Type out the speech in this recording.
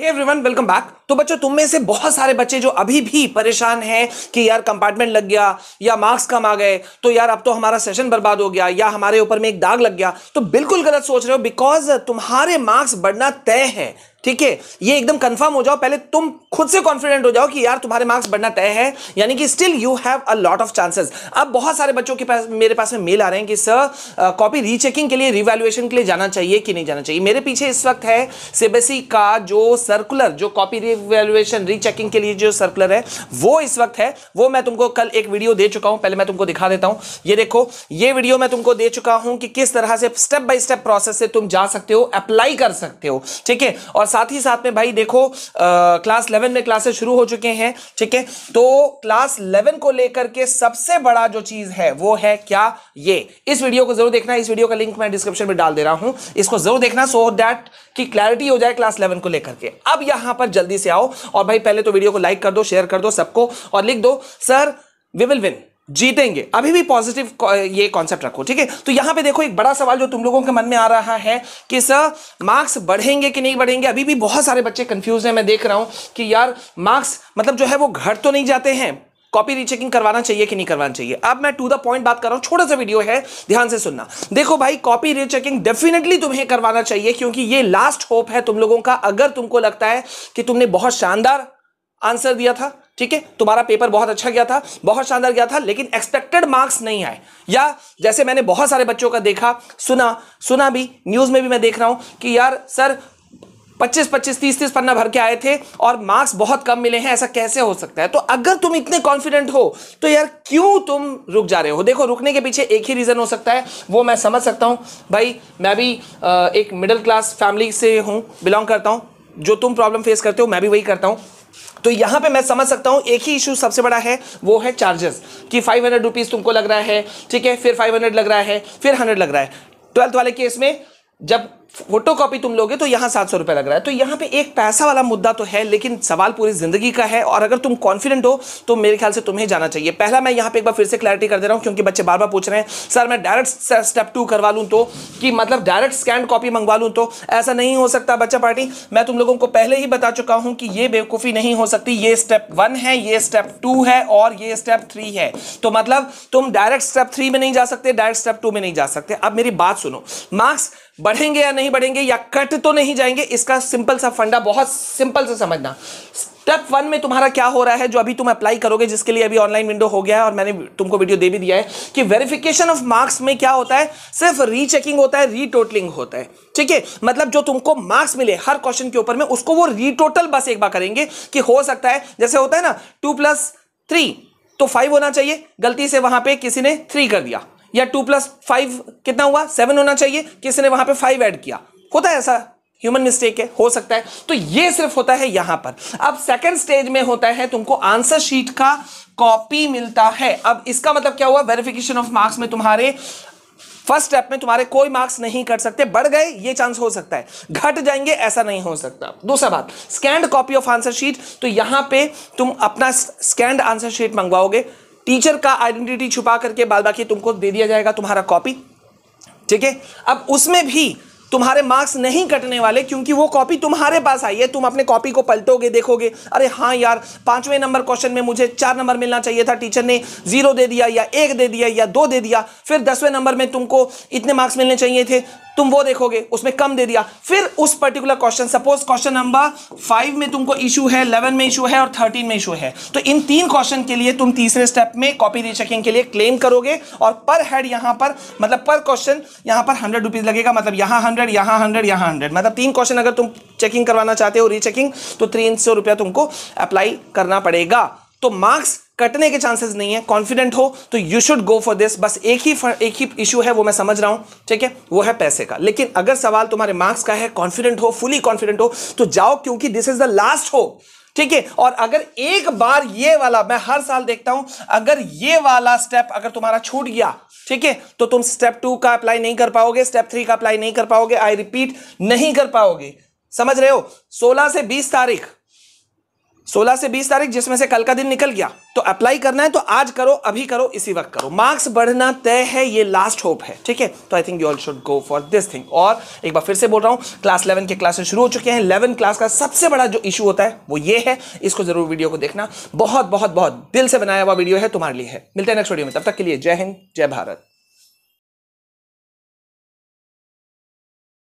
hey everyone welcome back तो बच्चों तुम में से बहुत सारे बच्चे जो अभी भी परेशान हैं कि यार कंपार्टमेंट लग गया या मार्क्स कम आ गए तो यार अब तो हमारा सेशन बर्बाद हो गया या हमारे ऊपर में एक दाग लग गया तो बिल्कुल गलत सोच रहे हो बिकॉज तुम्हारे मार्क्स बढ़ना तय है ठीक है ये एकदम कंफर्म हो जाओ पहले तुम खुद से कॉन्फिडेंट हो जाओ कि यार तुम्हारे मार्क्स बढ़ना तय है यानी कि still you have a lot of chances अब बहुत सारे बच्चों के पास मेरे पास में मेल आ रहे हैं कि सर कॉपी रीचेकिंग के लिए रिवैल्युएशन के लिए जाना चाहिए कि नहीं जाना चाहिए मेरे पीछे इस वक्त है सीबीएसई का जो सर्कुलर जो कॉपी रिवैल्यूएशन रीचेकिंग के लिए जो सर्कुलर है वो इस वक्त है वो मैं तुमको कल एक वीडियो दे चुका हूं पहले मैं तुमको दिखा देता हूं ये देखो ये वीडियो मैं तुमको दे चुका हूं कि किस तरह से स्टेप बाय स्टेप प्रोसेस से तुम जा सकते हो अप्लाई कर सकते हो ठीक है और साथ ही साथ में भाई देखो आ, क्लास इलेवन में क्लासेस शुरू हो चुके हैं ठीक है तो क्लास इलेवन को लेकर के सबसे बड़ा जो चीज है वो है क्या ये इस वीडियो को जरूर देखना इस वीडियो का लिंक मैं डिस्क्रिप्शन में डाल दे रहा हूं इसको जरूर देखना सो दैट की क्लैरिटी हो जाए क्लास इलेवन को लेकर के अब यहां पर जल्दी से आओ और भाई पहले तो वीडियो को लाइक कर दो शेयर कर दो सबको और लिख दो सर वी विल विन जीतेंगे अभी भी पॉजिटिव ये कॉन्सेप्ट रखो ठीक है तो यहां पे देखो एक बड़ा सवाल जो तुम लोगों के मन में आ रहा है कि सर मार्क्स बढ़ेंगे कि नहीं बढ़ेंगे अभी भी बहुत सारे बच्चे कंफ्यूज हैं मैं देख रहा हूं कि यार मार्क्स मतलब जो है वो घट तो नहीं जाते हैं कॉपी रीचेकिंग करवाना चाहिए कि नहीं करवाना चाहिए अब मैं टू द पॉइंट बात कर रहा हूं छोटा सा वीडियो है ध्यान से सुनना देखो भाई कॉपी रीचेकिंग डेफिनेटली तुम्हें करवाना चाहिए क्योंकि ये लास्ट होप है तुम लोगों का अगर तुमको लगता है कि तुमने बहुत शानदार आंसर दिया था ठीक है तुम्हारा पेपर बहुत अच्छा गया था बहुत शानदार गया था लेकिन एक्सपेक्टेड मार्क्स नहीं आए या जैसे मैंने बहुत सारे बच्चों का देखा सुना सुना भी न्यूज़ में भी मैं देख रहा हूं कि यार सर पच्चीस पच्चीस तीस तीस पन्ना भर के आए थे और मार्क्स बहुत कम मिले हैं ऐसा कैसे हो सकता है तो अगर तुम इतने कॉन्फिडेंट हो तो यार क्यों तुम रुक जा रहे हो देखो रुकने के पीछे एक ही रीज़न हो सकता है वो मैं समझ सकता हूँ भाई मैं भी एक मिडिल क्लास फैमिली से हूँ बिलोंग करता हूँ जो तुम प्रॉब्लम फेस करते हो मैं भी वही करता हूँ तो यहां पे मैं समझ सकता हूं एक ही इशू सबसे बड़ा है वो है चार्जेस कि फाइव हंड्रेड रुपीज़ तुमको लग रहा है ठीक है फिर फाइव हंड्रेड लग रहा है फिर हंड्रेड लग रहा है ट्वेल्थ वाले केस में जब फोटो कॉपी तुम लोगे तो यहाँ सात सौ रुपये लग रहा है तो यहाँ पे एक पैसा वाला मुद्दा तो है लेकिन सवाल पूरी ज़िंदगी का है और अगर तुम कॉन्फिडेंट हो तो मेरे ख्याल से तुम्हें जाना चाहिए पहला मैं यहाँ पे एक बार फिर से क्लैरिटी कर दे रहा हूँ क्योंकि बच्चे बार बार पूछ रहे हैं सर मैं डायरेक्ट स्टेप टू करवा लूँ तो कि मतलब डायरेक्ट स्कैन कॉपी मंगवा लूँ तो ऐसा नहीं हो सकता बच्चा पार्टी मैं तुम लोगों को पहले ही बता चुका हूँ कि ये बेवकूफ़ी नहीं हो सकती ये स्टेप वन है ये स्टेप टू है और ये स्टेप थ्री है तो मतलब तुम डायरेक्ट स्टेप थ्री में नहीं जा सकते डायरेक्ट स्टेप टू में नहीं जा सकते अब मेरी बात सुनो मार्क्स बढ़ेंगे या नहीं बढ़ेंगे या कट तो नहीं जाएंगे इसका सिंपल सा फंडा बहुत सिंपल से समझना स्टेप वन में तुम्हारा क्या हो रहा है जो अभी तुम अप्लाई करोगे जिसके लिए अभी ऑनलाइन विंडो हो गया है और मैंने तुमको वीडियो दे भी दिया है कि वेरिफिकेशन ऑफ मार्क्स में क्या होता है सिर्फ रीचेकिंग होता है रीटोटलिंग होता है ठीक है मतलब जो तुमको मार्क्स मिले हर क्वेश्चन के ऊपर में उसको वो रीटोटल बस एक बार करेंगे कि हो सकता है जैसे होता है ना टू प्लस थ्री तो फाइव होना चाहिए गलती से वहां पर किसी ने थ्री कर दिया या टू प्लस फाइव कितना हुआ सेवन होना चाहिए किसी ने वहां पे फाइव ऐड किया होता है ऐसा ह्यूमन मिस्टेक है हो सकता है तो ये सिर्फ होता है यहां पर अब सेकंड स्टेज में होता है तुमको आंसर शीट का कॉपी मिलता है अब इसका मतलब क्या हुआ वेरिफिकेशन ऑफ मार्क्स में तुम्हारे फर्स्ट स्टेप में तुम्हारे कोई मार्क्स नहीं कर सकते बढ़ गए ये चांस हो सकता है घट जाएंगे ऐसा नहीं हो सकता दूसरा बात scanned copy of answer sheet तो यहां पे तुम अपना स्कैंड आंसर शीट मंगवाओगे टीचर का आइडेंटिटी छुपा करके बाद बाकी तुमको दे दिया जाएगा तुम्हारा कॉपी ठीक है अब उसमें भी तुम्हारे मार्क्स नहीं कटने वाले क्योंकि वो कॉपी तुम्हारे पास आई है तुम अपने कॉपी को पलटोगे देखोगे अरे हाँ यार पांचवें नंबर क्वेश्चन में मुझे चार नंबर मिलना चाहिए था टीचर ने जीरो दे दिया या एक दे दिया या दो दे दिया फिर दसवें नंबर में तुमको इतने मार्क्स मिलने चाहिए थे तुम वो देखोगे उसमें कम दे दिया फिर उस particular question suppose question number five में तुमको इशू है इलेवन में इशू है और थर्टीन में इशू है तो इन तीन क्वेश्चन के लिए तुम तीसरे स्टेप में कॉपी रीचेकिंग के लिए क्लेम करोगे और पर हेड यहां पर मतलब पर क्वेश्चन यहां पर हंड्रेड रुपीज लगेगा मतलब यहां हंड्रेड यहां हंड्रेड यहां हंड्रेड मतलब तीन क्वेश्चन अगर तुम चेकिंग करवाना चाहते हो रीचेकिंग तो तीन सौ रुपया तुमको अप्लाई करना पड़ेगा तो मार्क्स कटने के चांसेस नहीं है कॉन्फिडेंट हो तो you should go for this बस एक ही एक ही इशू है वो मैं समझ रहा हूं ठीक है वो है पैसे का लेकिन अगर सवाल तुम्हारे मार्क्स का है कॉन्फिडेंट हो फुली कॉन्फिडेंट हो तो जाओ क्योंकि दिस इज द लास्ट हो ठीक है और अगर एक बार ये वाला मैं हर साल देखता हूं अगर ये वाला स्टेप अगर तुम्हारा छूट गया ठीक है तो तुम स्टेप टू का अप्लाई नहीं कर पाओगे स्टेप थ्री का अप्लाई नहीं कर पाओगे आई रिपीट नहीं कर पाओगे समझ रहे हो सोलह से बीस तारीख सोलह से बीस तारीख जिसमें से कल का दिन निकल गया तो अप्लाई करना है तो आज करो अभी करो इसी वक्त करो मार्क्स बढ़ना तय है ये लास्ट होप है ठीक है तो I think you all should go for this thing और एक बार फिर से बोल रहा हूं क्लास इलेवन के क्लासेस शुरू हो चुके हैं इलेवन क्लास का सबसे बड़ा जो इशू होता है वो ये है इसको जरूर वीडियो को देखना बहुत बहुत बहुत दिल से बनाया हुआ वीडियो है तुम्हारे लिए है मिलते हैं नेक्स्ट वीडियो में तब तक के लिए जय हिंद जय भारत